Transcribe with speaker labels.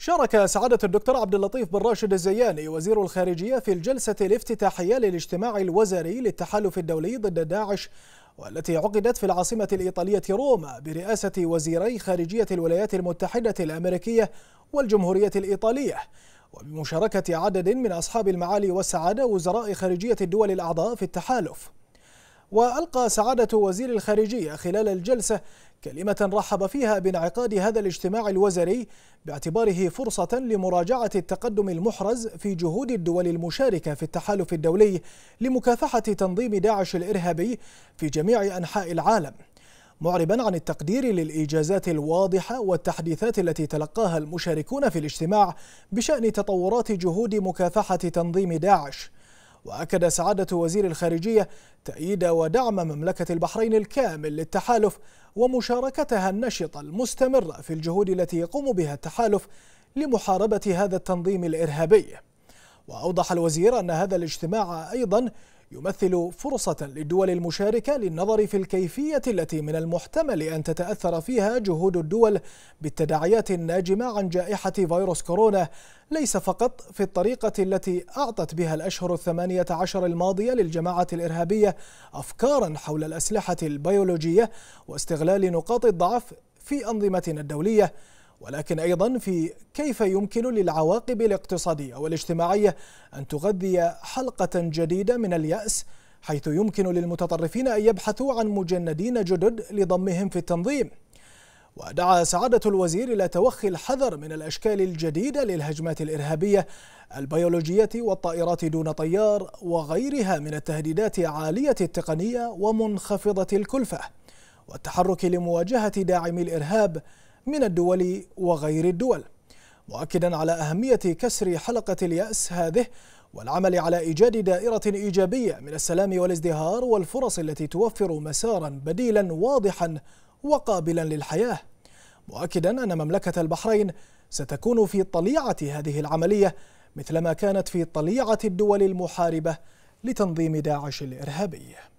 Speaker 1: شارك سعادة الدكتور عبد اللطيف بن راشد الزياني وزير الخارجية في الجلسة الافتتاحية للاجتماع الوزاري للتحالف الدولي ضد داعش والتي عقدت في العاصمة الإيطالية روما برئاسة وزيري خارجية الولايات المتحدة الأمريكية والجمهورية الإيطالية وبمشاركة عدد من أصحاب المعالي والسعادة وزراء خارجية الدول الأعضاء في التحالف وألقى سعادة وزير الخارجية خلال الجلسة كلمة رحب فيها بانعقاد هذا الاجتماع الوزري باعتباره فرصة لمراجعة التقدم المحرز في جهود الدول المشاركة في التحالف الدولي لمكافحة تنظيم داعش الإرهابي في جميع أنحاء العالم معربا عن التقدير للإيجازات الواضحة والتحديثات التي تلقاها المشاركون في الاجتماع بشأن تطورات جهود مكافحة تنظيم داعش وأكد سعادة وزير الخارجية تأييد ودعم مملكة البحرين الكامل للتحالف ومشاركتها النشطة المستمرة في الجهود التي يقوم بها التحالف لمحاربة هذا التنظيم الإرهابي وأوضح الوزير أن هذا الاجتماع أيضا يمثل فرصة للدول المشاركة للنظر في الكيفية التي من المحتمل أن تتأثر فيها جهود الدول بالتداعيات الناجمة عن جائحة فيروس كورونا ليس فقط في الطريقة التي أعطت بها الأشهر الثمانية عشر الماضية للجماعة الإرهابية أفكارا حول الأسلحة البيولوجية واستغلال نقاط الضعف في أنظمتنا الدولية ولكن أيضا في كيف يمكن للعواقب الاقتصادية والاجتماعية أن تغذي حلقة جديدة من اليأس حيث يمكن للمتطرفين أن يبحثوا عن مجندين جدد لضمهم في التنظيم ودعا سعادة الوزير إلى توخي الحذر من الأشكال الجديدة للهجمات الإرهابية البيولوجية والطائرات دون طيار وغيرها من التهديدات عالية التقنية ومنخفضة الكلفة والتحرك لمواجهة داعمي الإرهاب من الدول وغير الدول مؤكدا على أهمية كسر حلقة اليأس هذه والعمل على إيجاد دائرة إيجابية من السلام والازدهار والفرص التي توفر مسارا بديلا واضحا وقابلا للحياة مؤكدا أن مملكة البحرين ستكون في طليعة هذه العملية مثلما كانت في طليعة الدول المحاربة لتنظيم داعش الإرهابي